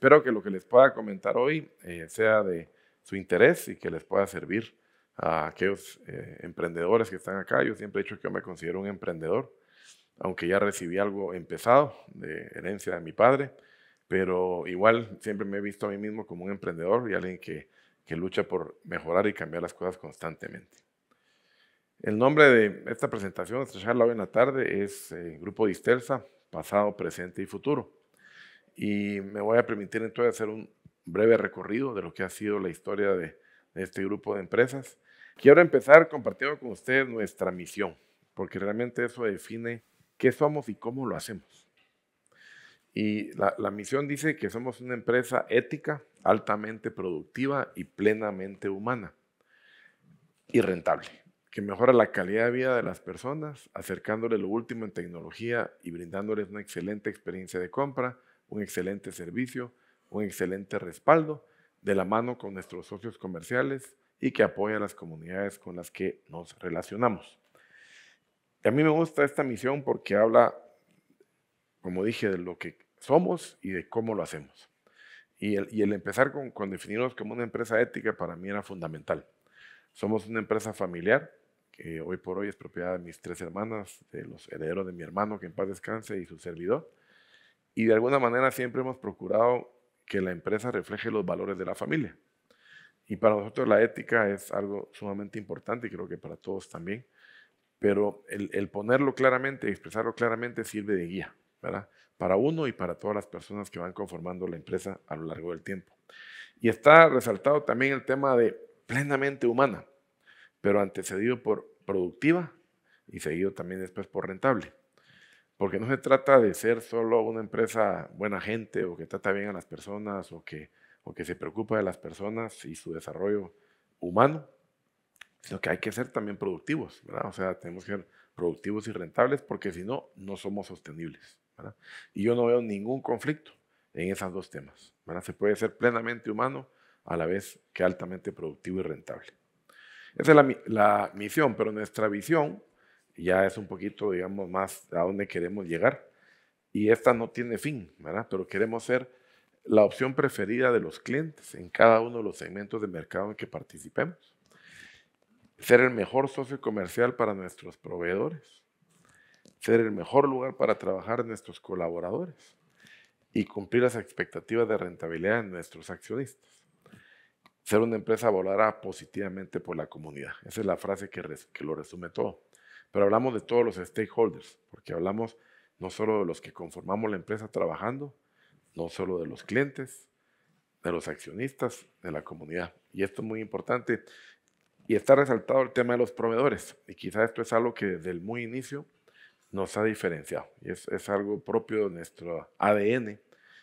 Espero que lo que les pueda comentar hoy eh, sea de su interés y que les pueda servir a aquellos eh, emprendedores que están acá. Yo siempre he dicho que me considero un emprendedor, aunque ya recibí algo empezado de herencia de mi padre, pero igual siempre me he visto a mí mismo como un emprendedor y alguien que, lucha por mejorar y cambiar las cosas constantemente. El nombre de esta presentación, esta charla hoy en la tarde, es eh, Grupo Distelsa, pasado, presente y futuro y me voy a permitir entonces hacer un breve recorrido de lo que ha sido la historia de, este grupo de empresas. Quiero empezar compartiendo con ustedes nuestra misión, porque realmente eso define qué somos y cómo lo hacemos. Y la, la, misión dice que somos una empresa ética, altamente productiva y plenamente humana y rentable, que mejora la calidad de vida de las personas, acercándoles lo último en tecnología y brindándoles una excelente experiencia de compra, un excelente servicio, un excelente respaldo de la mano con nuestros socios comerciales y que apoya a las comunidades con las que nos relacionamos. a mí me gusta esta misión porque habla, como dije, de lo que somos y de cómo lo hacemos. Y el, empezar con, con definirnos como una empresa ética para mí era fundamental. Somos una empresa familiar, que hoy por hoy es propiedad de mis tres hermanas, de los herederos de mi hermano, que en paz descanse, y su servidor y de alguna manera siempre hemos procurado que la empresa refleje los valores de la familia. Y para nosotros la ética es algo sumamente importante y creo que para todos también. Pero el, ponerlo claramente, expresarlo claramente sirve de guía, ¿verdad? Para uno y para todas las personas que van conformando la empresa a lo largo del tiempo. Y está resaltado también el tema de plenamente humana, pero antecedido por productiva y seguido también después por rentable. Porque no se trata de ser solo una empresa buena gente o que trata bien a las personas o que, o que se preocupa de las personas y su desarrollo humano, sino que hay que ser también productivos, O sea, tenemos que ser productivos y rentables porque si no, no somos sostenibles, Y yo no veo ningún conflicto en esos dos temas, ¿verdad? Se puede ser plenamente humano a la vez que altamente productivo y rentable. Esa es la, la misión, pero nuestra visión ya es un poquito, digamos, más a dónde queremos llegar. Y esta no tiene fin, ¿verdad? Pero queremos ser la opción preferida de los clientes en cada uno de los segmentos de mercado en que participemos. Ser el mejor socio comercial para nuestros proveedores. Ser el mejor lugar para trabajar nuestros colaboradores. Y cumplir las expectativas de rentabilidad de nuestros accionistas. Ser una empresa volará positivamente por la comunidad. Esa es la frase que, que lo resume todo. Pero hablamos de todos los stakeholders, porque hablamos no solo de los que conformamos la empresa trabajando, no solo de los clientes, de los accionistas, de la comunidad. Y esto es muy importante. Y está resaltado el tema de los proveedores. Y quizá esto es algo que desde el muy inicio nos ha diferenciado. Y es, es algo propio de nuestro ADN.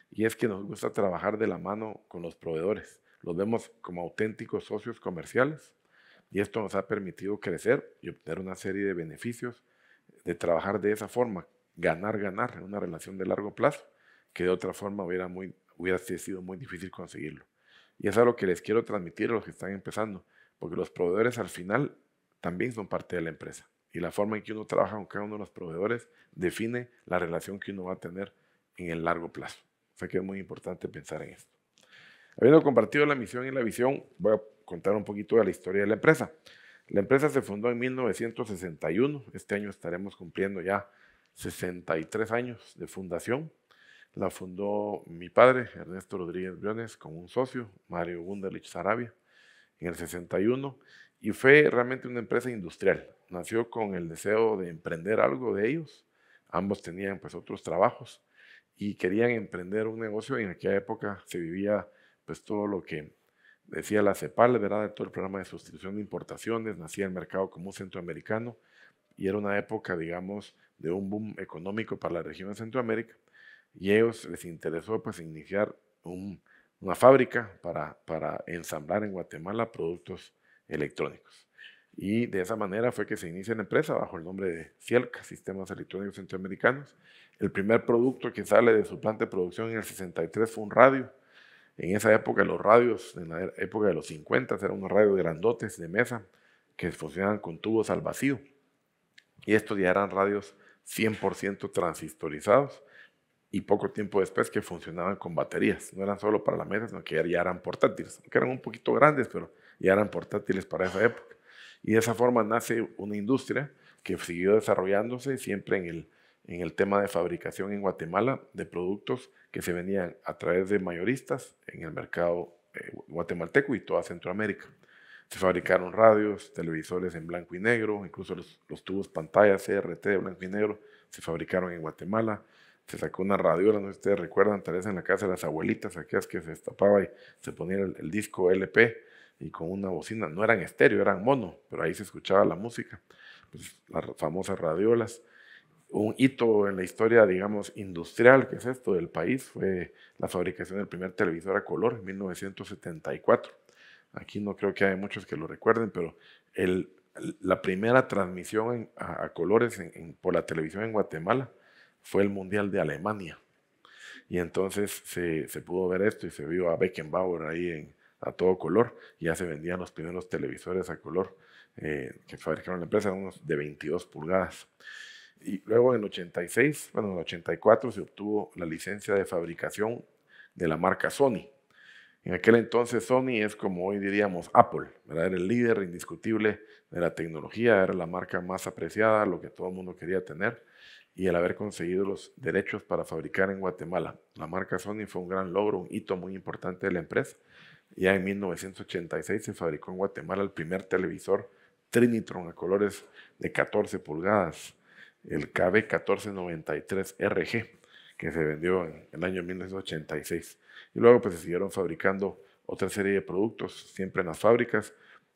Y es que nos gusta trabajar de la mano con los proveedores. Los vemos como auténticos socios comerciales y esto nos ha permitido crecer y obtener una serie de beneficios de trabajar de esa forma, ganar, ganar, en una relación de largo plazo, que de otra forma hubiera, muy, hubiera sido muy difícil conseguirlo. Y es algo que les quiero transmitir a los que están empezando, porque los proveedores al final también son parte de la empresa. Y la forma en que uno trabaja con cada uno de los proveedores define la relación que uno va a tener en el largo plazo. O sea que es muy importante pensar en esto. Habiendo compartido la misión y la visión, voy a contar un poquito de la historia de la empresa. La empresa se fundó en 1961, este año estaremos cumpliendo ya 63 años de fundación. La fundó mi padre, Ernesto Rodríguez Briones, con un socio, Mario Wunderlich Sarabia, en el 61, y fue realmente una empresa industrial. Nació con el deseo de emprender algo de ellos. Ambos tenían pues otros trabajos y querían emprender un negocio. Y En aquella época se vivía pues todo lo que Decía la CEPAL, ¿verdad? Todo el programa de sustitución de importaciones, nacía el mercado común centroamericano y era una época, digamos, de un boom económico para la región de Centroamérica y a ellos les interesó pues iniciar una fábrica para, para ensamblar en Guatemala productos electrónicos. Y de esa manera fue que se inicia la empresa bajo el nombre de CIELCA, Sistemas Electrónicos Centroamericanos. El primer producto que sale de su planta de producción en el 63 fue un radio, en esa época los radios, en la época de los 50, eran unos radios grandotes de mesa que funcionaban con tubos al vacío. Y estos ya eran radios 100% transistorizados y poco tiempo después que funcionaban con baterías. No eran solo para la mesas, sino que ya eran portátiles, Aunque eran un poquito grandes, pero ya eran portátiles para esa época. Y de esa forma nace una industria que siguió desarrollándose siempre en el, en el tema de fabricación en Guatemala de productos que se venían a través de mayoristas en el mercado eh, guatemalteco y toda Centroamérica. Se fabricaron radios, televisores en blanco y negro, incluso los, los tubos pantalla CRT de blanco y negro se fabricaron en Guatemala. Se sacó una radiola, no sé si ustedes recuerdan, tal vez en la casa de las abuelitas, aquellas que se destapaba y se ponía el, disco LP y con una bocina. No eran estéreo, eran mono, pero ahí se escuchaba la música. Pues, las famosas radiolas un hito en la historia, digamos, industrial, que es esto del país, fue la fabricación del primer televisor a color en 1974. Aquí no creo que haya muchos que lo recuerden, pero la primera transmisión a, colores por la televisión en Guatemala fue el Mundial de Alemania. Y entonces se, pudo ver esto y se vio a Beckenbauer ahí a todo color. Ya se vendían los primeros televisores a color eh, que fabricaron la empresa, unos de 22 pulgadas. Y luego en el 86, bueno, en el 84 se obtuvo la licencia de fabricación de la marca Sony. En aquel entonces Sony es como hoy diríamos Apple, ¿verdad? era el líder indiscutible de la tecnología, era la marca más apreciada, lo que todo el mundo quería tener y el haber conseguido los derechos para fabricar en Guatemala. La marca Sony fue un gran logro, un hito muy importante de la empresa. Ya en 1986 se fabricó en Guatemala el primer televisor Trinitron a colores de 14 pulgadas el KB 1493RG, que se vendió en el año 1986. Y luego pues se siguieron fabricando otra serie de productos, siempre en las fábricas,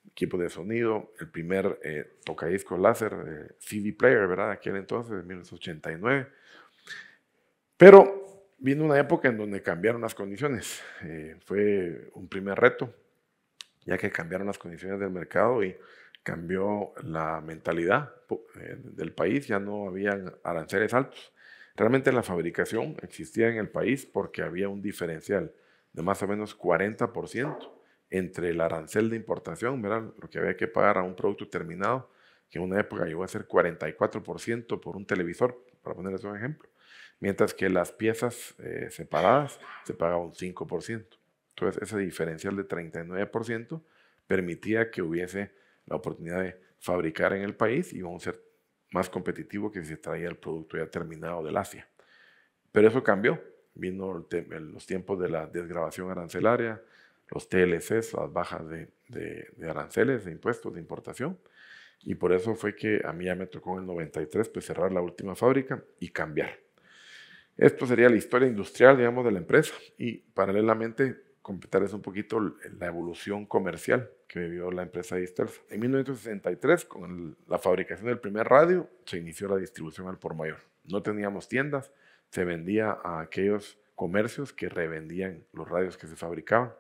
equipo de sonido, el primer eh, tocadiscos láser, eh, CD player, ¿verdad? Aquel entonces, en 1989. Pero vino una época en donde cambiaron las condiciones. Eh, fue un primer reto, ya que cambiaron las condiciones del mercado y cambió la mentalidad eh, del país, ya no habían aranceles altos. Realmente la fabricación existía en el país porque había un diferencial de más o menos 40% entre el arancel de importación, ¿verdad? lo que había que pagar a un producto terminado, que en una época llegó a ser 44% por un televisor, para ponerles un ejemplo, mientras que las piezas eh, separadas se pagaba un 5%. Entonces ese diferencial de 39% permitía que hubiese la oportunidad de fabricar en el país y vamos a ser más competitivos que si se traía el producto ya terminado del Asia. Pero eso cambió. Vino los tiempos de la desgrabación arancelaria, los TLCs, las bajas de, aranceles, de impuestos, de importación. Y por eso fue que a mí ya me tocó en el 93 pues, cerrar la última fábrica y cambiar. Esto sería la historia industrial, digamos, de la empresa. Y paralelamente es un poquito la evolución comercial que vivió la empresa Distelsa. En 1963, con la fabricación del primer radio, se inició la distribución al por mayor. No teníamos tiendas, se vendía a aquellos comercios que revendían los radios que se fabricaban.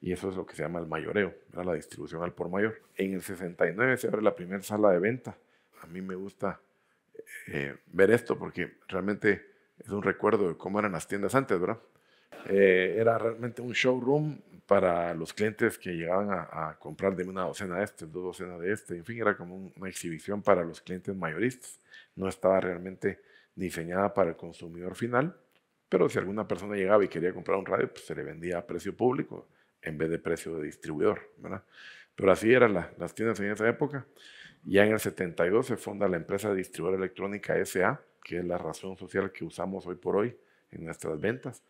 Y eso es lo que se llama el mayoreo, era la distribución al por mayor. En el 69 se abre la primera sala de venta. A mí me gusta eh, ver esto porque realmente es un recuerdo de cómo eran las tiendas antes, ¿verdad? Eh, era realmente un showroom para los clientes que llegaban a, comprar de una docena de este, dos docenas de este, en fin, era como una exhibición para los clientes mayoristas. No estaba realmente diseñada para el consumidor final, pero si alguna persona llegaba y quería comprar un radio, pues se le vendía a precio público en vez de precio de distribuidor, ¿verdad? Pero así eran las tiendas en esa época. Ya en el 72 se funda la empresa de distribuidora electrónica SA, que es la razón social que usamos hoy por hoy en nuestras ventas.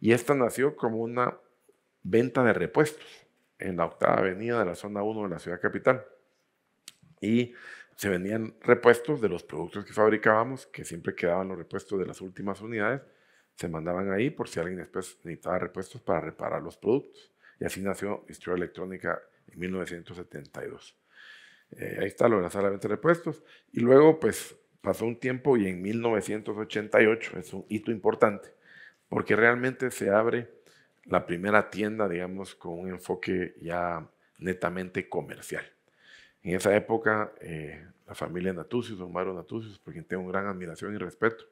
Y esta nació como una venta de repuestos en la octava avenida de la zona 1 de la ciudad capital. Y se vendían repuestos de los productos que fabricábamos, que siempre quedaban los repuestos de las últimas unidades, se mandaban ahí por si alguien necesitaba repuestos para reparar los productos. Y así nació Historia Electrónica en 1972. Eh, ahí está lo de la sala de venta de repuestos. Y luego, pues, Pasó un tiempo y en 1988 es un hito importante, porque realmente se abre la primera tienda, digamos, con un enfoque ya netamente comercial. En esa época, eh, la familia Natucius, don Mario Natucius, por quien tengo gran admiración y respeto,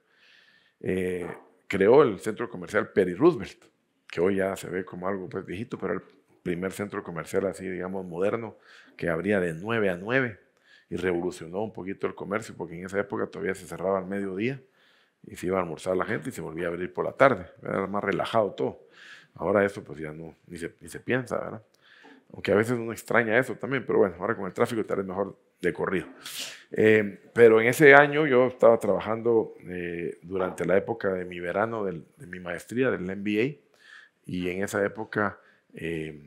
eh, creó el centro comercial Perry Roosevelt, que hoy ya se ve como algo pues viejito, pero el primer centro comercial así, digamos, moderno, que abría de 9 a 9 y revolucionó un poquito el comercio, porque en esa época todavía se cerraba al mediodía y se iba a almorzar la gente y se volvía a abrir por la tarde. Era más relajado todo. Ahora eso pues ya no, ni se, ni se piensa, ¿verdad? Aunque a veces uno extraña eso también, pero bueno, ahora con el tráfico tal vez mejor de corrido. Eh, pero en ese año yo estaba trabajando eh, durante la época de mi verano, de mi maestría, del MBA, y en esa época, eh,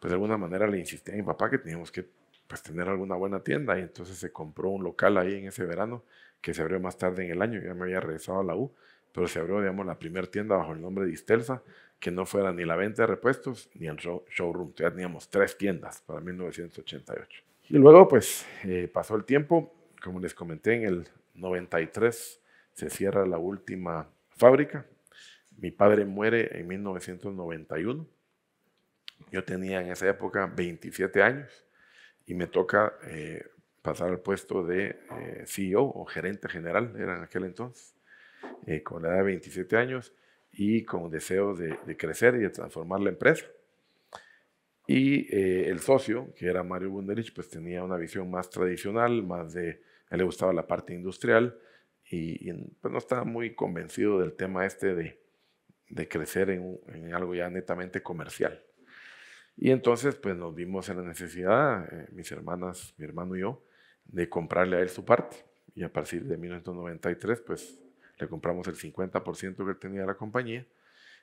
pues de alguna manera le insistí a mi papá que teníamos que pues tener alguna buena tienda. Y entonces se compró un local ahí en ese verano que se abrió más tarde en el año. Ya me había regresado a la U, pero se abrió, digamos, la primera tienda bajo el nombre de Istelsa, que no fuera ni la venta de repuestos ni el showroom. Ya teníamos tres tiendas para 1988. Y luego, pues, eh, pasó el tiempo. Como les comenté, en el 93 se cierra la última fábrica. Mi padre muere en 1991. Yo tenía en esa época 27 años y me toca eh, pasar al puesto de eh, CEO o gerente general, era en aquel entonces, eh, con la edad de 27 años y con deseo de, crecer y de transformar la empresa. Y el socio, que era Mario Bunderich, pues tenía una visión más tradicional, más de, a él le gustaba la parte industrial y, pues no estaba muy convencido del tema este de, de crecer en algo ya netamente comercial. Y entonces, pues nos vimos en la necesidad, eh, mis hermanas, mi hermano y yo, de comprarle a él su parte. Y a partir de 1993, pues le compramos el 50% que tenía la compañía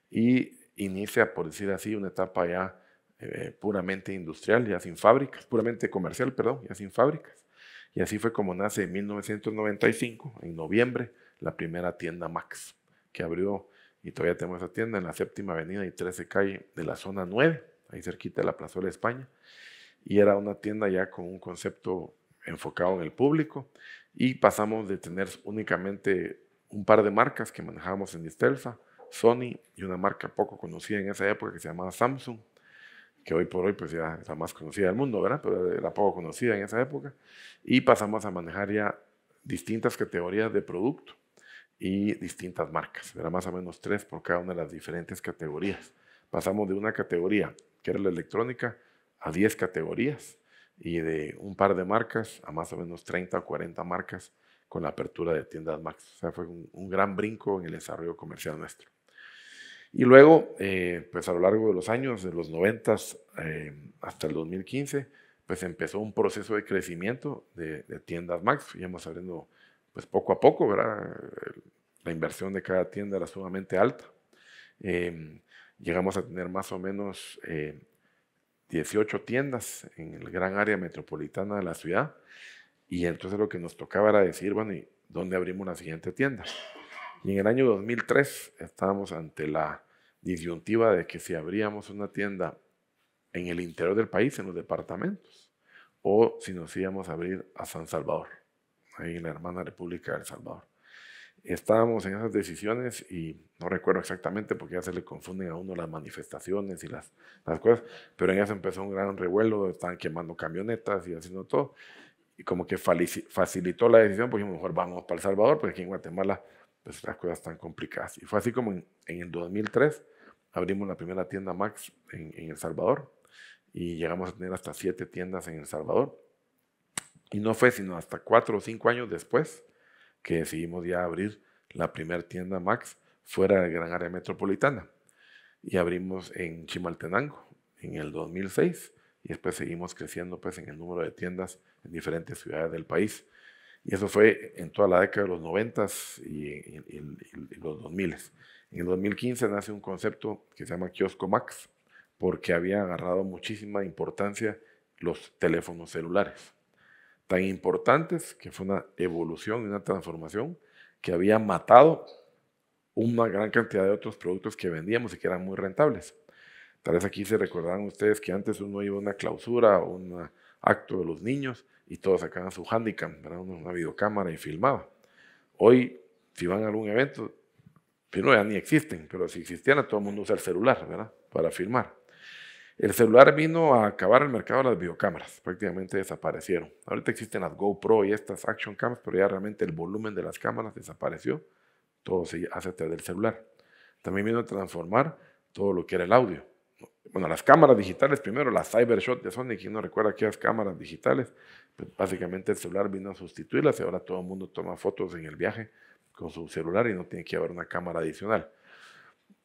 y inicia, por decir así, una etapa ya eh, puramente industrial, ya sin fábricas, puramente comercial, perdón, ya sin fábricas. Y así fue como nace en 1995, en noviembre, la primera tienda Max, que abrió, y todavía tenemos esa tienda, en la séptima avenida y 13 calle de la zona 9 ahí cerquita de la Plazuela de España. Y era una tienda ya con un concepto enfocado en el público. Y pasamos de tener únicamente un par de marcas que manejábamos en Distelsa, Sony y una marca poco conocida en esa época que se llamaba Samsung, que hoy por hoy pues ya es la más conocida del mundo, ¿verdad? Pero era poco conocida en esa época. Y pasamos a manejar ya distintas categorías de producto y distintas marcas. Era más o menos tres por cada una de las diferentes categorías. Pasamos de una categoría que era la electrónica, a 10 categorías y de un par de marcas a más o menos 30 o 40 marcas con la apertura de tiendas Max. O sea, fue un, gran brinco en el desarrollo comercial nuestro. Y luego, eh, pues a lo largo de los años, de los 90 eh, hasta el 2015, pues empezó un proceso de crecimiento de, tiendas Max. Fuimos abriendo, pues poco a poco, ¿verdad? La inversión de cada tienda era sumamente alta. Em, llegamos a tener más o menos 18 eh, tiendas en el gran área metropolitana de la ciudad. Y entonces lo que nos tocaba era decir, bueno, ¿y dónde abrimos la siguiente tienda? Y en el año 2003 estábamos ante la disyuntiva de que si abríamos una tienda en el interior del país, en los departamentos, o si nos íbamos a abrir a San Salvador, ahí en la hermana República de El Salvador estábamos en esas decisiones y no recuerdo exactamente porque ya se le confunden a uno las manifestaciones y las, las cosas, pero en se empezó un gran revuelo, estaban quemando camionetas y haciendo todo, y como que facilitó la decisión, pues mejor vamos para El Salvador, porque aquí en Guatemala pues, las cosas están complicadas. Y fue así como en, el 2003 abrimos la primera tienda Max en El Salvador y llegamos a tener hasta siete tiendas en El Salvador. Y no fue sino hasta cuatro o cinco años después que decidimos ya abrir la primera tienda Max fuera del gran área metropolitana. Y abrimos en Chimaltenango en el 2006 y después seguimos creciendo pues en el número de tiendas en diferentes ciudades del país. Y eso fue en toda la década de los 90 y, y, los 2000. En el 2015 nace un concepto que se llama Kiosco Max porque había agarrado muchísima importancia los teléfonos celulares tan importantes que fue una evolución y una transformación que había matado una gran cantidad de otros productos que vendíamos y que eran muy rentables. Tal vez aquí se recordarán ustedes que antes uno iba a una clausura o un acto de los niños y todos sacaban su handicap, ¿verdad? una videocámara y filmaba. Hoy, si van a algún evento, pero ya ni existen, pero si existieran todo el mundo usa el celular ¿verdad? para filmar. El celular vino a acabar el mercado de las videocámaras, prácticamente desaparecieron. Ahorita existen las GoPro y estas action cams, pero ya realmente el volumen de las cámaras desapareció, todo se hace a través del celular. También vino a transformar todo lo que era el audio. Bueno, las cámaras digitales primero, las Cybershot de Sony, quien no recuerda aquellas cámaras digitales, pues básicamente el celular vino a sustituirlas y ahora todo el mundo toma fotos en el viaje con su celular y no tiene que haber una cámara adicional.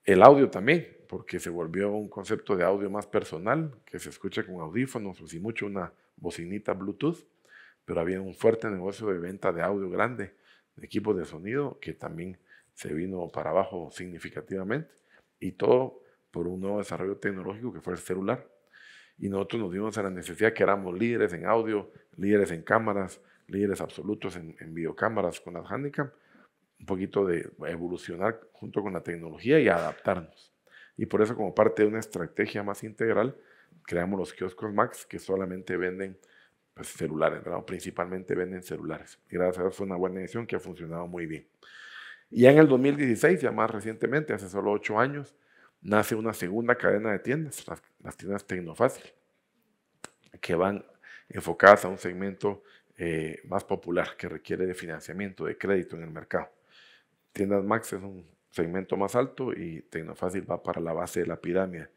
El audio también, porque se volvió un concepto de audio más personal, que se escucha con audífonos o si mucho una bocinita Bluetooth, pero había un fuerte negocio de venta de audio grande, de equipos de sonido, que también se vino para abajo significativamente, y todo por un nuevo desarrollo tecnológico que fue el celular. Y nosotros nos dimos a la necesidad que éramos líderes en audio, líderes en cámaras, líderes absolutos en, videocámaras con las Handicap un poquito de evolucionar junto con la tecnología y adaptarnos. Y por eso como parte de una estrategia más integral, creamos los kioscos Max que solamente venden pues, celulares, principalmente venden celulares. Y gracias a Dios fue una buena edición que ha funcionado muy bien. Y ya en el 2016, ya más recientemente, hace solo ocho años, nace una segunda cadena de tiendas, las, tiendas Tecnofácil, que van enfocadas a un segmento eh, más popular que requiere de financiamiento, de crédito en el mercado. Tiendas Max es un segmento más alto y Tecnofácil va para la base de la pirámide.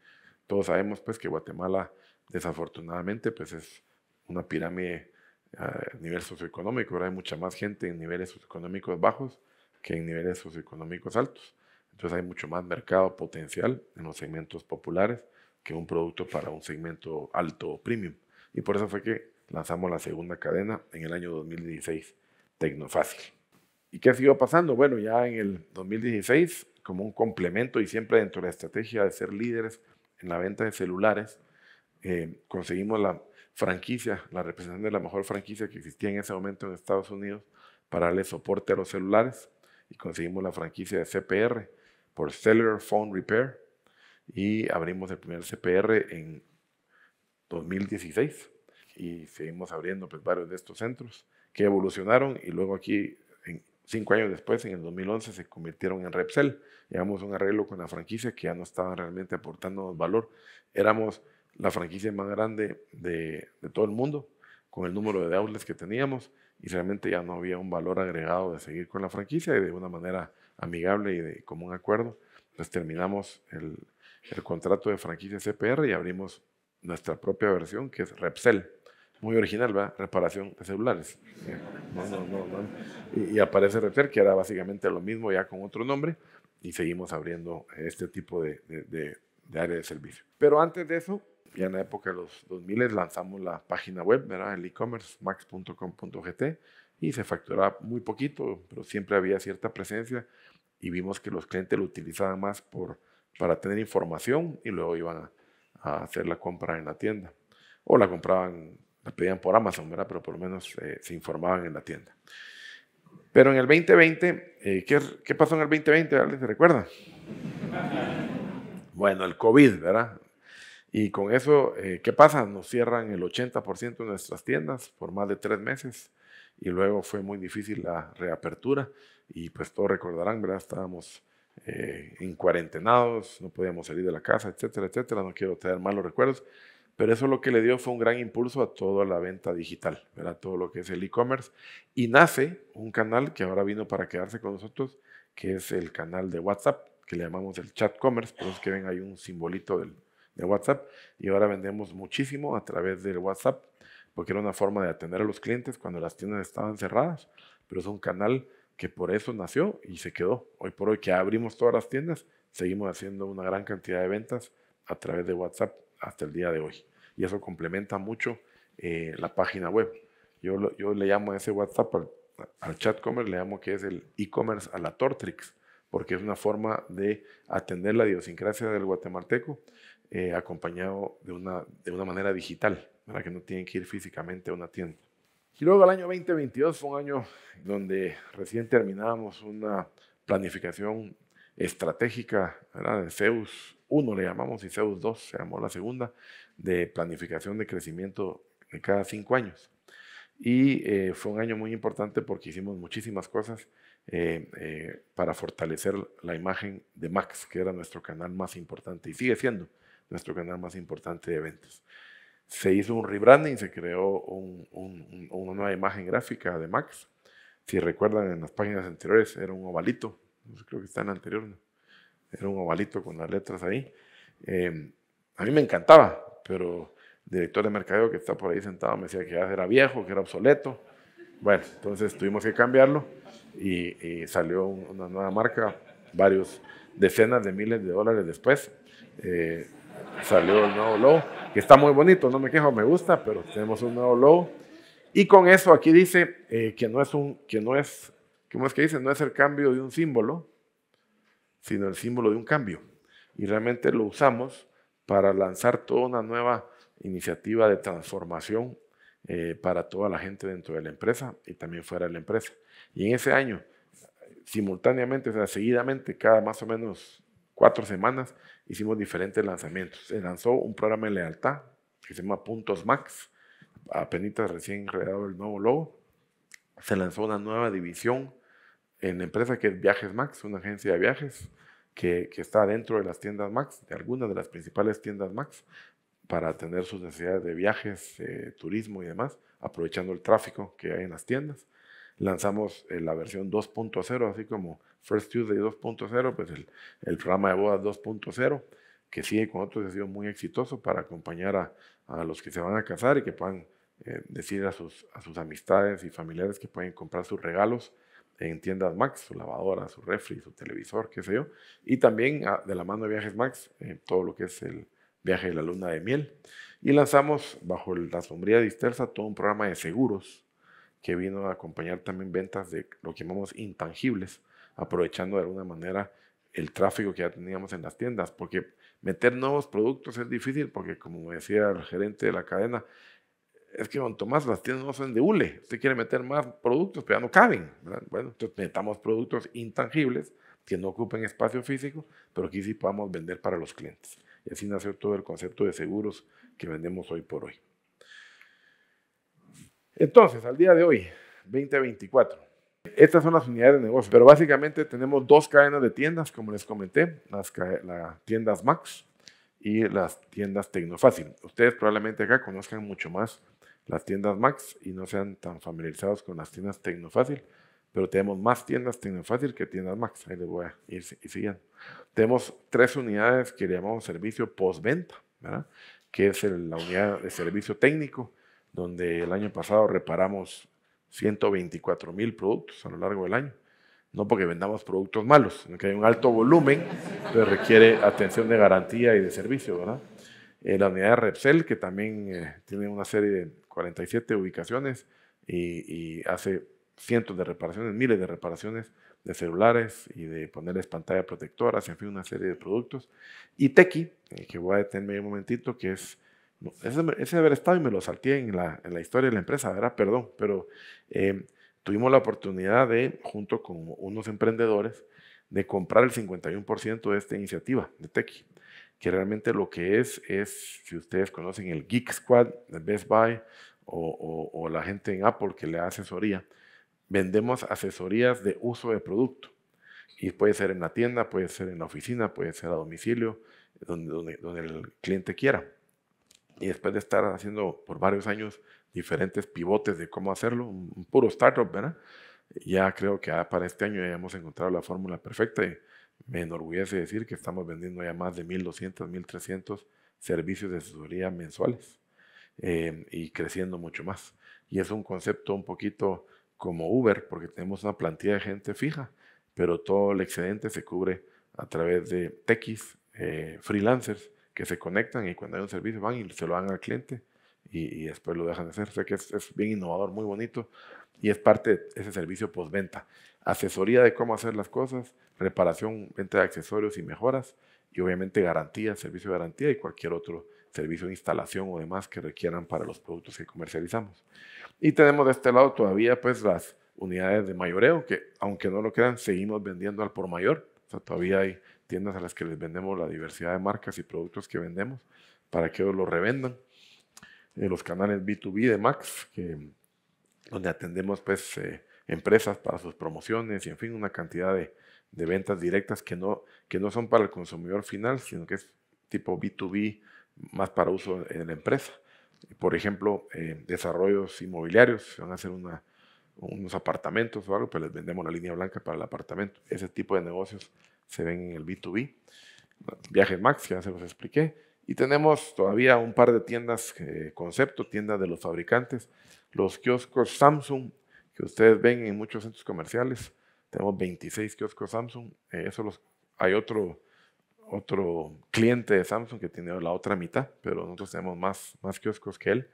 Todos sabemos pues que Guatemala desafortunadamente pues es una pirámide ah, a nivel socioeconómico, Ahora hay mucha más gente en niveles socioeconómicos bajos que en niveles socioeconómicos altos. Entonces hay mucho más mercado potencial en los segmentos populares que un producto para un segmento alto o premium. Y por eso fue que lanzamos la segunda cadena en el año 2016, Tecnofácil. ¿Y qué siguió pasando? Bueno, ya en el 2016, como un complemento y siempre dentro de la estrategia de ser líderes en la venta de celulares, eh, conseguimos la franquicia, la representación de la mejor franquicia que existía en ese momento en Estados Unidos para darle soporte a los celulares y conseguimos la franquicia de CPR por Cellular Phone Repair y abrimos el primer CPR en 2016 y seguimos abriendo pues, varios de estos centros que evolucionaron y luego aquí Cinco años después, en el 2011, se convirtieron en Repsel. Llegamos un arreglo con la franquicia que ya no estaba realmente aportando valor. Éramos la franquicia más grande de, todo el mundo, con el número de outlets que teníamos, y realmente ya no había un valor agregado de seguir con la franquicia y de una manera amigable y de común acuerdo, pues terminamos el, contrato de franquicia CPR y abrimos nuestra propia versión que es Repsel. Muy original, ¿verdad? Reparación de celulares. No, no, no, y, aparece Refer, que era básicamente lo mismo ya con otro nombre, y seguimos abriendo este tipo de, de, área de servicio. Pero antes de eso, ya en la época de los 2000 lanzamos la página web, ¿verdad? el e-commerce, max.com.gt, y se facturaba muy poquito, pero siempre había cierta presencia y vimos que los clientes lo utilizaban más por, para tener información y luego iban a, a hacer la compra en la tienda. O la compraban pedían por Amazon, ¿verdad? Pero por lo menos eh, se informaban en la tienda. Pero en el 2020, eh, ¿qué, pasó en el 2020? ¿Alguien se recuerda? Bueno, el COVID, ¿verdad? Y con eso, eh, ¿qué pasa? Nos cierran el 80% de nuestras tiendas por más de tres meses y luego fue muy difícil la reapertura y pues todos recordarán, ¿verdad? Estábamos en cuarentenados, no podíamos salir de la casa, etcétera, etcétera. No quiero traer malos recuerdos, pero eso lo que le dio fue un gran impulso a toda la venta digital, a todo lo que es el e-commerce. Y nace un canal que ahora vino para quedarse con nosotros, que es el canal de WhatsApp, que le llamamos el chat commerce. Por eso que ven ahí un simbolito de WhatsApp. Y ahora vendemos muchísimo a través del WhatsApp, porque era una forma de atender a los clientes cuando las tiendas estaban cerradas. Pero es un canal que por eso nació y se quedó. Hoy por hoy que abrimos todas las tiendas, seguimos haciendo una gran cantidad de ventas a través de WhatsApp hasta el día de hoy. Y eso complementa mucho eh, la página web. Yo, yo le llamo a ese WhatsApp al, chat commerce, le llamo que es el e-commerce a la Tortrix, porque es una forma de atender la idiosincrasia del guatemalteco eh, acompañado de una, de una manera digital, para que no tienen que ir físicamente a una tienda. Y luego el año 2022 fue un año donde recién terminábamos una planificación estratégica de Zeus 1 le llamamos y Zeus 2 se llamó la segunda, de planificación de crecimiento de cada cinco años. Y eh, fue un año muy importante porque hicimos muchísimas cosas eh, eh, para fortalecer la imagen de Max, que era nuestro canal más importante y sigue siendo nuestro canal más importante de eventos. Se hizo un rebranding, se creó una nueva imagen gráfica de Max. Si recuerdan, en las páginas anteriores era un ovalito pues, creo que está en anterior, era un ovalito con las letras ahí. Eh, a mí me encantaba, pero el director de mercadeo que está por ahí sentado me decía que ya era viejo, que era obsoleto. Bueno, entonces tuvimos que cambiarlo y, salió una nueva marca, varios decenas de miles de dólares después. Eh, salió el nuevo logo, que está muy bonito, no me quejo, me gusta, pero tenemos un nuevo logo. Y con eso aquí dice eh, que no es, un, que no es ¿Qué más que dicen? No es el cambio de un símbolo, sino el símbolo de un cambio. Y realmente lo usamos para lanzar toda una nueva iniciativa de transformación eh, para toda la gente dentro de la empresa y también fuera de la empresa. Y en ese año, simultáneamente, o sea, seguidamente, cada más o menos cuatro semanas, hicimos diferentes lanzamientos. Se lanzó un programa de lealtad que se llama Puntos Max, apenas recién creado el nuevo logo. Se lanzó una nueva división en empresa que es Viajes Max, una agencia de viajes que, está dentro de las tiendas Max, de algunas de las principales tiendas Max, para atender sus necesidades de viajes, eh, turismo y demás, aprovechando el tráfico que hay en las tiendas. Lanzamos eh, la versión 2.0, así como First Tuesday 2.0, pues el, programa de bodas 2.0, que sigue con otros ha sido muy exitoso para acompañar a, los que se van a casar y que puedan eh, decir a sus, a sus amistades y familiares que pueden comprar sus regalos en tiendas Max, su lavadora, su refri, su televisor, qué sé yo. Y también ah, de la mano de Viajes Max, eh, todo lo que es el viaje de la luna de miel. Y lanzamos bajo la sombría dispersa todo un programa de seguros que vino a acompañar también ventas de lo que llamamos intangibles, aprovechando de alguna manera el tráfico que ya teníamos en las tiendas, porque meter nuevos productos es difícil, porque como decía el gerente de la cadena, es que cuanto Tomás, las tiendas no son de hule, usted quiere meter más productos, pero ya no caben. Bueno, entonces metamos productos intangibles que no ocupen espacio físico, pero que sí podamos vender para los clientes. Y así nació todo el concepto de seguros que vendemos hoy por hoy. Entonces, al día de hoy, 2024, estas son las unidades de negocio, pero básicamente tenemos dos cadenas de tiendas, como les comenté, las, las tiendas Max y las tiendas Tecnofácil. Ustedes probablemente acá conozcan mucho más las tiendas Max y no sean tan familiarizados con las tiendas Tecnofácil, pero tenemos más tiendas Tecnofácil que tiendas Max. Ahí les voy a ir siguiendo. Tenemos tres unidades que le llamamos servicio postventa, ¿verdad? que es la unidad de servicio técnico, donde el año pasado reparamos 124 mil productos a lo largo del año. No porque vendamos productos malos, sino que hay un alto volumen, que requiere atención de garantía y de servicio, ¿verdad? Eh, la unidad de Repsol, que también eh, tiene una serie de 47 ubicaciones y, hace cientos de reparaciones, miles de reparaciones de celulares y de ponerles pantalla protectora, en fin, una serie de productos. Y Tequi, eh, que voy a detenerme un momentito, que es ese, ese haber estado y me lo salté en la, historia de la empresa, ¿verdad? Perdón, pero tuvimos la oportunidad de, junto con unos emprendedores, de comprar el 51% de esta iniciativa de Tequi que realmente lo que es es, si ustedes conocen el Geek Squad de Best Buy o, la gente en Apple que le da asesoría, vendemos asesorías de uso de producto. Y puede ser en la tienda, puede ser en la oficina, puede ser a domicilio, donde, el cliente quiera. Y después de estar haciendo por varios años diferentes pivotes de cómo hacerlo, un, puro startup, ¿verdad? Ya creo que para este año ya hemos encontrado la fórmula perfecta me enorgullece decir que estamos vendiendo ya más de 1.200, 1.300 servicios de asesoría mensuales em, y creciendo mucho más. Y es un concepto un poquito como Uber, porque tenemos una plantilla de gente fija, pero todo el excedente se cubre a través de techis, eh, freelancers que se conectan y cuando hay un servicio van y se lo dan al cliente y, después lo dejan de hacer. O sea que es, es, bien innovador, muy bonito y es parte de ese servicio postventa. Asesoría de cómo hacer las cosas, reparación, venta de accesorios y mejoras, y obviamente garantía, servicio de garantía y cualquier otro servicio de instalación o demás que requieran para los productos que comercializamos. Y tenemos de este lado todavía pues las unidades de mayoreo, que aunque no lo crean, seguimos vendiendo al por mayor. O sea, todavía hay tiendas a las que les vendemos la diversidad de marcas y productos que vendemos para que ellos los revendan. los canales B2B de Max, que, donde atendemos pues eh, empresas para sus promociones y en fin, una cantidad de, de ventas directas que no, que no son para el consumidor final, sino que es tipo B2B, más para uso en la empresa. Por ejemplo, eh, desarrollos inmobiliarios, si van a hacer unos apartamentos o algo, pues les vendemos la línea blanca para el apartamento. Ese tipo de negocios se ven en el B2B. Viajes Max, ya se los expliqué. Y tenemos todavía un par de tiendas eh, concepto, tiendas de los fabricantes. Los kioscos Samsung, que ustedes ven en muchos centros comerciales, tenemos 26 kioscos Samsung. Eh, eso los, hay otro, otro cliente de Samsung que tiene la otra mitad, pero nosotros tenemos más, más kioscos que él,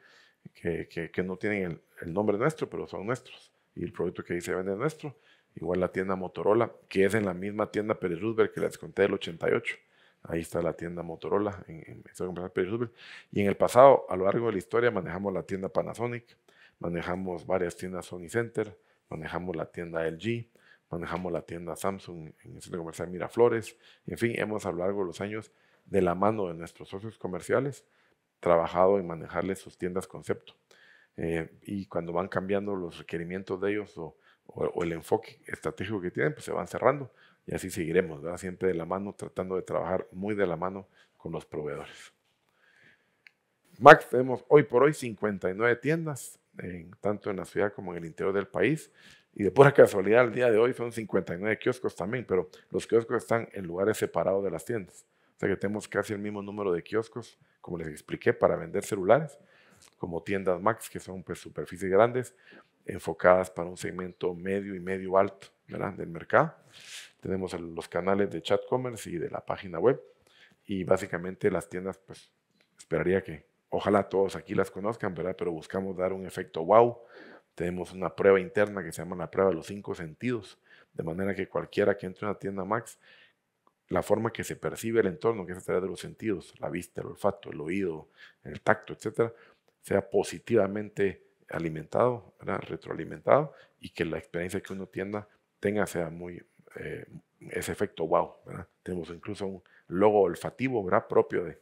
que, que, no tienen el, nombre nuestro, pero son nuestros. Y el producto que dice vende nuestro. Igual la tienda Motorola, que es en la misma tienda Pérez que les conté del 88. Ahí está la tienda Motorola en, en, Y en el pasado, a lo largo de la historia, manejamos la tienda Panasonic, manejamos varias tiendas Sony Center, manejamos la tienda LG, manejamos la tienda Samsung en el centro comercial Miraflores. En fin, hemos a lo largo de los años, de la mano de nuestros socios comerciales, trabajado en manejarles sus tiendas concepto. Eh, y cuando van cambiando los requerimientos de ellos o, el enfoque estratégico que tienen, pues se van cerrando. Y así seguiremos, ¿verdad? siempre de la mano, tratando de trabajar muy de la mano con los proveedores. Max, tenemos hoy por hoy 59 tiendas, tanto en la ciudad como en el interior del país. Y de pura casualidad, al día de hoy son 59 kioscos también, pero los kioscos están en lugares separados de las tiendas. O sea que tenemos casi el mismo número de kioscos, como les expliqué, para vender celulares, como tiendas Max, que son pues, superficies grandes, enfocadas para un segmento medio y medio alto del mercado. Tenemos los canales de chat commerce y de la página web. Y básicamente las tiendas, pues esperaría que, ojalá todos aquí las conozcan, ¿verdad? Pero buscamos dar un efecto wow tenemos una prueba interna que se llama la prueba de los cinco sentidos, de manera que cualquiera que entre en una tienda Max, la forma que se percibe el entorno, que es a través de los sentidos, la vista, el olfato, el oído, el tacto, etc., sea positivamente alimentado, retroalimentado y que la experiencia que uno tienda, tenga sea muy eh, ese efecto wow. Tenemos incluso un logo olfativo ¿verdad? propio de,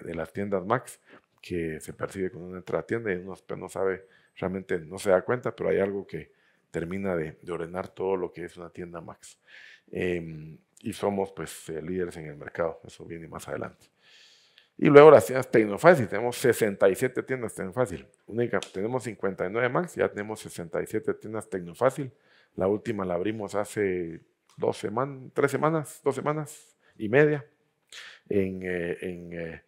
de las tiendas Max que se percibe cuando uno entra a la tienda y uno pues, no sabe, realmente no se da cuenta, pero hay algo que termina de, ordenar todo lo que es una tienda Max. Em, y somos pues eh, líderes en el mercado, eso viene más adelante. Y luego las tiendas Tecnofácil, tenemos 67 tiendas Tecnofácil. Única, tenemos 59 Max, ya tenemos 67 tiendas Tecnofácil. La última la abrimos hace dos semanas, tres semanas, dos semanas y media en, eh, eh,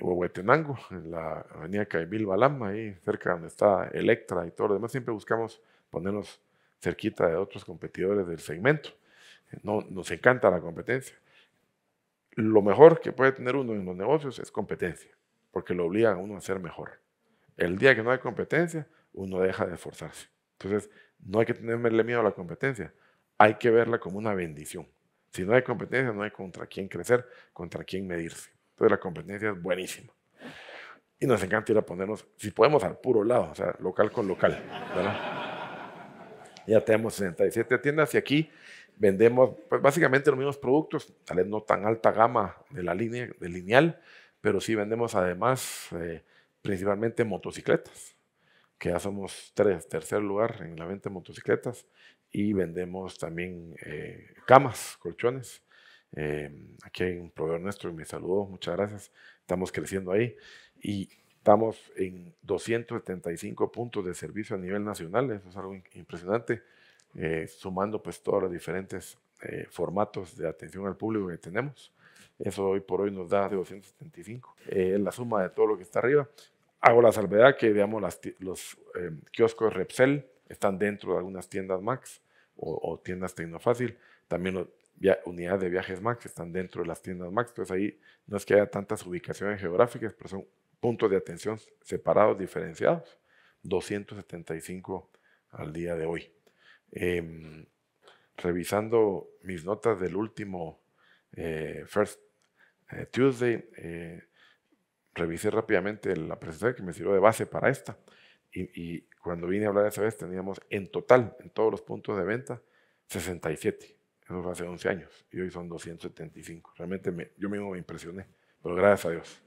Huehuetenango, en la avenida Caibil Balam, ahí cerca donde está Electra y todo lo demás, siempre buscamos ponernos cerquita de otros competidores del segmento. No, nos encanta la competencia. Lo mejor que puede tener uno en los negocios es competencia, porque lo obliga a uno a ser mejor. El día que no hay competencia, uno deja de esforzarse. Entonces, no hay que tenerle miedo a la competencia, hay que verla como una bendición. Si no hay competencia, no hay contra quién crecer, contra quién medirse. Entonces la competencia es buenísima. Y nos encanta ir a ponernos, si podemos, al puro lado, o sea, local con local. ya tenemos 67 tiendas y aquí vendemos pues, básicamente los mismos productos, tal vez no tan alta gama de la línea, de lineal, pero sí vendemos además eh, principalmente motocicletas, que ya somos tres, tercer lugar en la venta de motocicletas, y vendemos también eh, camas, colchones, eh, aquí hay un proveedor nuestro, y me saludó, muchas gracias. Estamos creciendo ahí y estamos en 275 puntos de servicio a nivel nacional, eso es algo impresionante, eh, sumando pues todos los diferentes eh, formatos de atención al público que tenemos. Eso hoy por hoy nos da 275. Es la suma de todo lo que está arriba. Hago la salvedad que, digamos, los kioscos Repsel están dentro de algunas tiendas Max o, o tiendas Tecnofácil. También los, unidades de viajes Max están dentro de las tiendas Max. Entonces ahí no es que haya tantas ubicaciones geográficas, pero son puntos de atención separados, diferenciados. 275 al día de hoy. Em, revisando mis notas del último eh, First eh, Tuesday, eh, revisé rápidamente la presentación que me sirvió de base para esta. Y, y, cuando vine a hablar esa vez teníamos en total, en todos los puntos de venta, 67. Eso fue hace 11 años y hoy son 275. Realmente yo mismo me impresioné, pero gracias a Dios.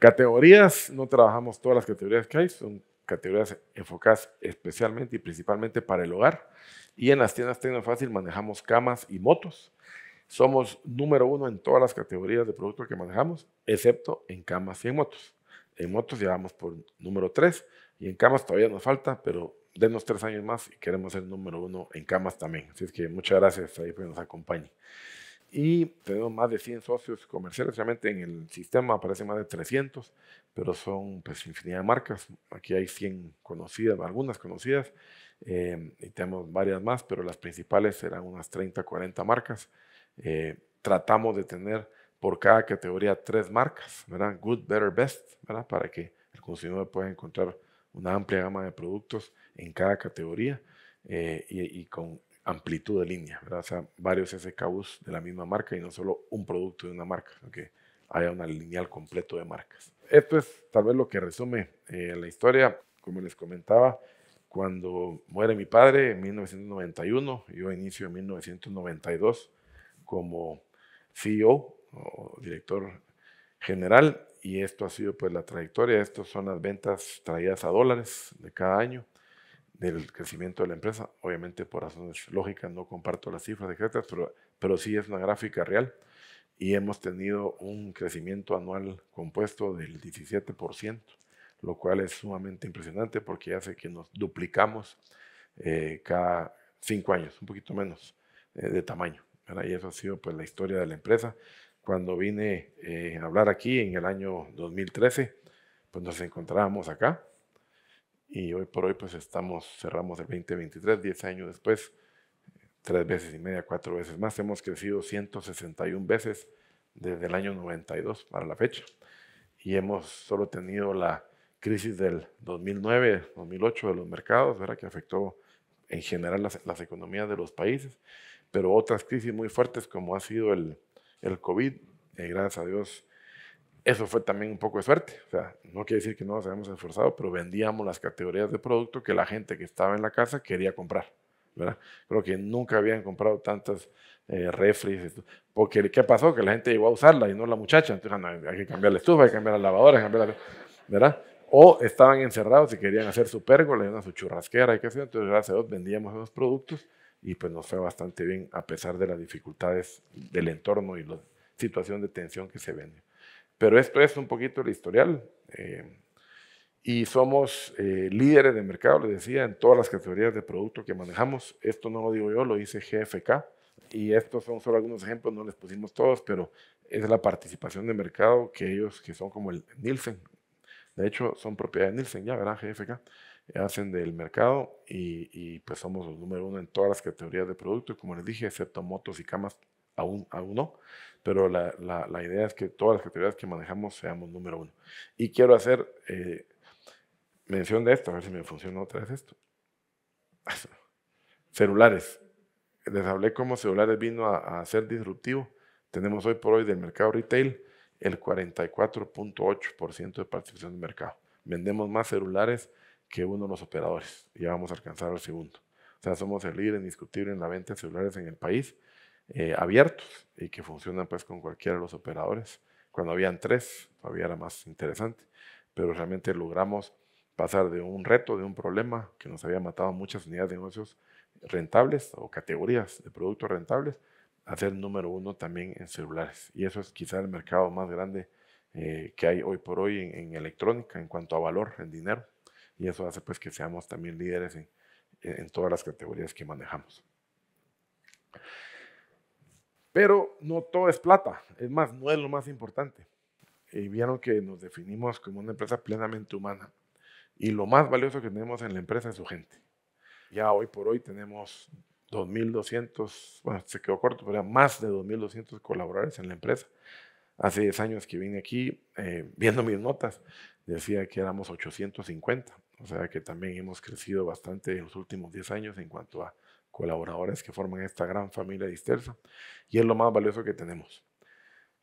Categorías, no trabajamos todas las categorías que hay, son categorías enfocadas especialmente y principalmente para el hogar. Y en las tiendas Fácil manejamos camas y motos. Somos número uno en todas las categorías de productos que manejamos, excepto en camas y en motos. En motos llevamos por número 3 y en camas todavía nos falta, pero denos tres años más y queremos ser número uno en camas también. Así es que muchas gracias ahí que nos acompañen. Y tenemos más de 100 socios comerciales, realmente en el sistema aparecen más de 300, pero son pues infinidad de marcas. Aquí hay 100 conocidas, algunas conocidas, eh, y tenemos varias más, pero las principales serán unas 30, 40 marcas. Eh, tratamos de tener por cada categoría tres marcas, ¿verdad? Good, better, best, ¿verdad? Para que el consumidor pueda encontrar una amplia gama de productos en cada categoría eh, y, con amplitud de línea, ¿verdad? O sea, varios SKUs de la misma marca y no solo un producto de una marca, sino que haya una lineal completo de marcas. Esto es tal vez lo que resume eh, la historia. Como les comentaba, cuando muere mi padre en 1991, yo inicio en 1992 como CEO o director general y esto ha sido pues la trayectoria, estas son las ventas traídas a dólares de cada año del crecimiento de la empresa, obviamente por razones lógicas no comparto las cifras exactas, pero, pero sí es una gráfica real y hemos tenido un crecimiento anual compuesto del 17%, lo cual es sumamente impresionante porque hace que nos duplicamos eh, cada cinco años, un poquito menos eh, de tamaño. Y eso ha sido pues la historia de la empresa cuando vine eh, a hablar aquí en el año 2013, pues nos encontrábamos acá y hoy por hoy pues estamos, cerramos el 2023, 10 años después, tres veces y media, cuatro veces más, hemos crecido 161 veces desde el año 92 para la fecha y hemos solo tenido la crisis del 2009, 2008 de los mercados, ¿verdad? que afectó en general las economías de los países, pero otras crisis muy fuertes como ha sido el, el COVID, eh, gracias a Dios, eso fue también un poco de suerte. O sea, no quiere decir que no nos habíamos esforzado, pero vendíamos las categorías de producto que la gente que estaba en la casa quería comprar. ¿verdad? Creo que nunca habían comprado tantas eh, Porque, ¿qué pasó? Que la gente llegó a usarla y no la muchacha. Entonces, hay que cambiar la estufa, hay que cambiar la lavadora, hay que cambiar la... ¿verdad? O estaban encerrados y querían hacer su pérgola una su churrasquera y qué Entonces, gracias a Dios, vendíamos esos productos y pues nos fue bastante bien a pesar de las dificultades del entorno y la situación de tensión que se vende. Pero esto es un poquito el historial. Eh, y somos eh, líderes de mercado, les decía, en todas las categorías de producto que manejamos. Esto no lo digo yo, lo dice GFK. Y estos son solo algunos ejemplos, no les pusimos todos, pero es la participación de mercado que ellos, que son como el Nielsen. De hecho, son propiedad de Nielsen, ya verán, GFK hacen del mercado y, pues somos los número uno en todas las categorías de producto, como les dije, excepto motos y camas, aún, aún no, pero la, la, idea es que todas las categorías que manejamos seamos número uno. Y quiero hacer eh, mención de esto, a ver si me funciona otra vez esto. Celulares. Les hablé cómo celulares vino a, a ser disruptivo. Tenemos hoy por hoy del mercado retail el 44.8% de participación de mercado. Vendemos más celulares que uno de los operadores. Ya vamos a alcanzar al segundo. O sea, somos el líder indiscutible en la venta de celulares en el país, eh, abiertos y que funcionan pues con cualquiera de los operadores. Cuando habían tres, todavía era más interesante, pero realmente logramos pasar de un reto, de un problema que nos había matado muchas unidades de negocios rentables o categorías de productos rentables, a ser número uno también en celulares. Y eso es quizá el mercado más grande eh, que hay hoy por hoy en electrónica en cuanto a valor, en dinero y eso hace pues que seamos también líderes en, todas las categorías que manejamos. Pero no todo es plata, es más, no es lo más importante. Y vieron que nos definimos como una empresa plenamente humana. Y lo más valioso que tenemos en la empresa es su gente. Ya hoy por hoy tenemos 2.200, bueno, se quedó corto, pero más de 2.200 colaboradores en la empresa. Hace 10 años que vine aquí, eh, viendo mis notas, decía que éramos 850, o sea que también hemos crecido bastante en los últimos 10 años en cuanto a colaboradores que forman esta gran familia dispersa, y es lo más valioso que tenemos.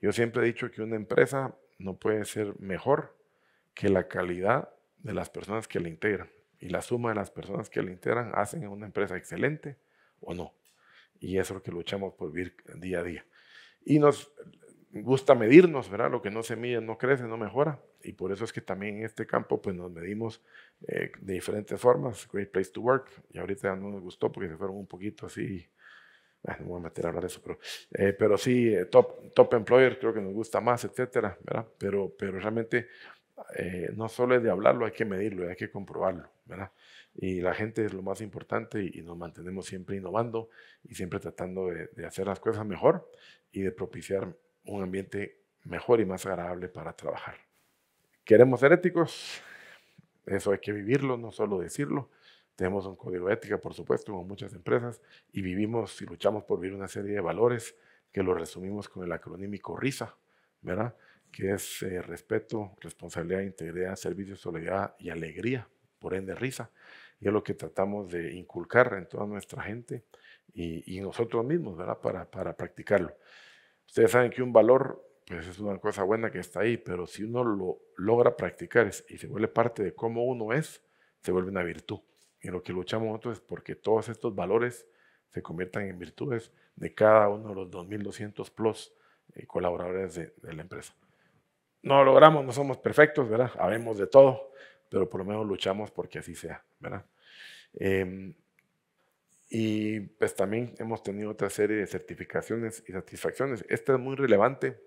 Yo siempre he dicho que una empresa no puede ser mejor que la calidad de las personas que la integran, y la suma de las personas que la integran hacen una empresa excelente o no. Y eso es lo que luchamos por vivir día a día. Y nos gusta medirnos, ¿verdad? Lo que no se mide no crece, no mejora. Y por eso es que también en este campo pues nos medimos eh, de diferentes formas. Great Place to Work. Y ahorita no nos gustó porque se fueron un poquito así. no voy a meter a hablar de eso, pero, eh, pero sí, eh, top, top Employer creo que nos gusta más, etcétera, ¿verdad? Pero, pero realmente no solo es de hablarlo, hay que medirlo, hay que comprobarlo, ¿verdad? Y la gente es lo más importante y, nos mantenemos siempre innovando y siempre tratando de, de hacer las cosas mejor y de propiciar un ambiente mejor y más agradable para trabajar. ¿Queremos ser éticos? Eso hay que vivirlo, no solo decirlo. Tenemos un código de ética, por supuesto, como muchas empresas, y vivimos y luchamos por vivir una serie de valores que lo resumimos con el acronímico RISA, ¿verdad? Que es eh, respeto, responsabilidad, integridad, servicio, solidaridad y alegría, por ende RISA. Y es lo que tratamos de inculcar en toda nuestra gente y, nosotros mismos, ¿verdad? para practicarlo. Ustedes saben que un valor pues es una cosa buena que está ahí, pero si uno lo logra practicar y se vuelve parte de cómo uno es, se vuelve una virtud. Y lo que luchamos nosotros es porque todos estos valores se conviertan en virtudes de cada uno de los 2.200 plus eh, colaboradores de, la empresa. No lo logramos, no somos perfectos, ¿verdad? Habemos de todo, pero por lo menos luchamos porque así sea, ¿verdad? Em, y pues también hemos tenido otra serie de certificaciones y satisfacciones. Esta es muy relevante.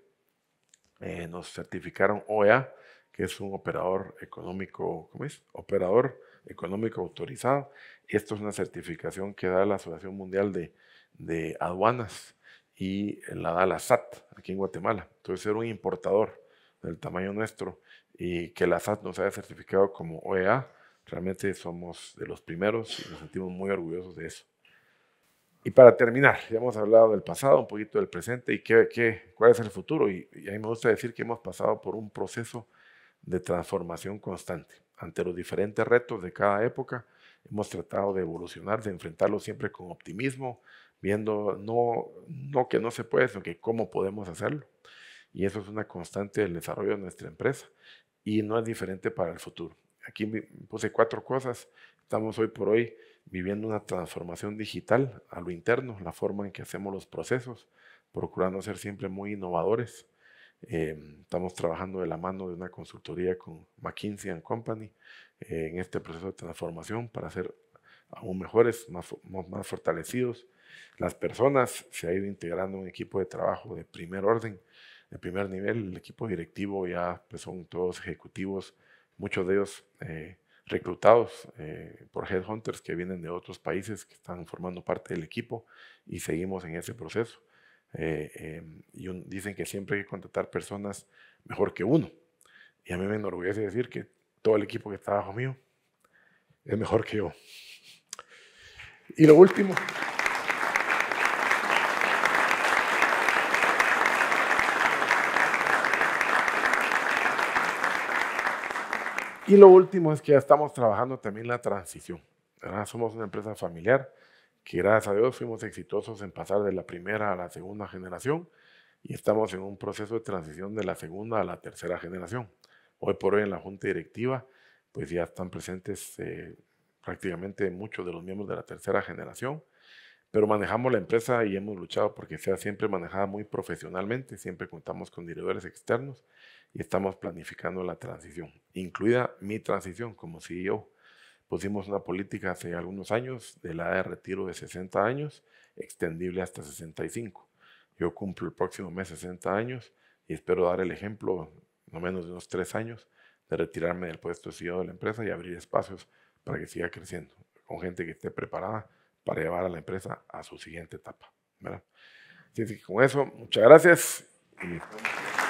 Eh, nos certificaron OEA, que es un operador económico, ¿cómo es? Operador económico autorizado. Esto es una certificación que da la Asociación Mundial de, de Aduanas y la da la SAT aquí en Guatemala. Entonces ser un importador del tamaño nuestro y que la SAT nos haya certificado como OEA, realmente somos de los primeros y nos sentimos muy orgullosos de eso. Y para terminar, ya hemos hablado del pasado, un poquito del presente y qué, cuál es el futuro. Y, a mí me gusta decir que hemos pasado por un proceso de transformación constante. Ante los diferentes retos de cada época, hemos tratado de evolucionar, de enfrentarlo siempre con optimismo, viendo no, no que no se puede, sino que cómo podemos hacerlo. Y eso es una constante del desarrollo de nuestra empresa y no es diferente para el futuro. Aquí puse cuatro cosas. Estamos hoy por hoy viviendo una transformación digital a lo interno, la forma en que hacemos los procesos, procurando ser siempre muy innovadores. Em, estamos trabajando de la mano de una consultoría con McKinsey Company eh, en este proceso de transformación para ser aún mejores, más, más fortalecidos. Las personas se ha ido integrando un equipo de trabajo de primer orden, de primer nivel. El equipo directivo ya pues, son todos ejecutivos, muchos de ellos eh, reclutados eh, por headhunters que vienen de otros países que están formando parte del equipo y seguimos en ese proceso. Eh, em, y dicen que siempre hay que contratar personas mejor que uno. Y a mí me enorgullece decir que todo el equipo que está bajo mío es mejor que yo. Y lo último. Y lo último es que ya estamos trabajando también la transición. Somos una empresa familiar que gracias a Dios fuimos exitosos en pasar de la primera a la segunda generación y estamos en un proceso de transición de la segunda a la tercera generación. Hoy por hoy en la junta directiva pues ya están presentes eh, prácticamente muchos de los miembros de la tercera generación, pero manejamos la empresa y hemos luchado porque sea siempre manejada muy profesionalmente, siempre contamos con directores externos y estamos planificando la transición, incluida mi transición como CEO. Pusimos una política hace algunos años de la de retiro de 60 años, extendible hasta 65. Yo cumplo el próximo mes 60 años y espero dar el ejemplo, no menos de unos tres años, de retirarme del puesto de CEO de la empresa y abrir espacios para que siga creciendo, con gente que esté preparada para llevar a la empresa a su siguiente etapa. ¿verdad? Así que con eso, muchas gracias. Y...